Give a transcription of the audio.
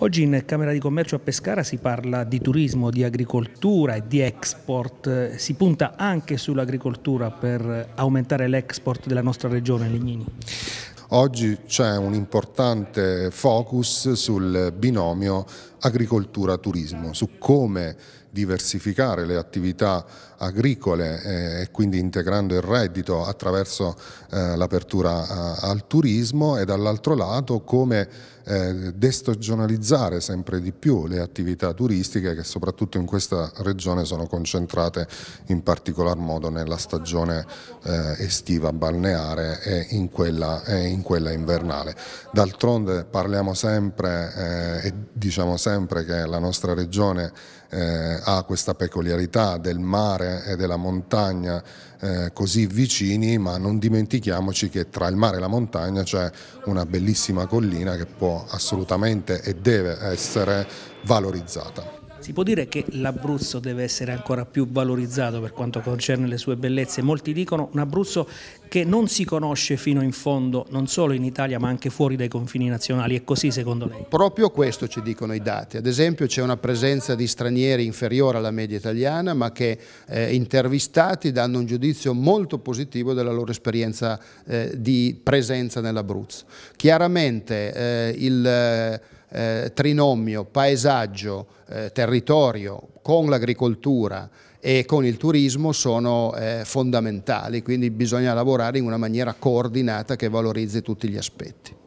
Oggi in Camera di Commercio a Pescara si parla di turismo, di agricoltura e di export. Si punta anche sull'agricoltura per aumentare l'export della nostra regione, Lignini. Oggi c'è un importante focus sul binomio agricoltura-turismo, su come diversificare le attività agricole eh, e quindi integrando il reddito attraverso eh, l'apertura eh, al turismo e dall'altro lato come eh, destagionalizzare sempre di più le attività turistiche che soprattutto in questa regione sono concentrate in particolar modo nella stagione eh, estiva balneare e in quella, e in quella invernale. D'altronde parliamo sempre eh, e diciamo sempre che la nostra regione eh, ha questa peculiarità del mare e della montagna eh, così vicini, ma non dimentichiamoci che tra il mare e la montagna c'è una bellissima collina che può assolutamente e deve essere valorizzata. Si può dire che l'Abruzzo deve essere ancora più valorizzato per quanto concerne le sue bellezze. Molti dicono un Abruzzo che non si conosce fino in fondo, non solo in Italia ma anche fuori dai confini nazionali. È così secondo lei? Proprio questo ci dicono i dati. Ad esempio c'è una presenza di stranieri inferiore alla media italiana ma che eh, intervistati danno un giudizio molto positivo della loro esperienza eh, di presenza nell'Abruzzo. Chiaramente eh, il eh, trinomio paesaggio, eh, territorio con l'agricoltura e con il turismo sono eh, fondamentali, quindi bisogna lavorare in una maniera coordinata che valorizzi tutti gli aspetti.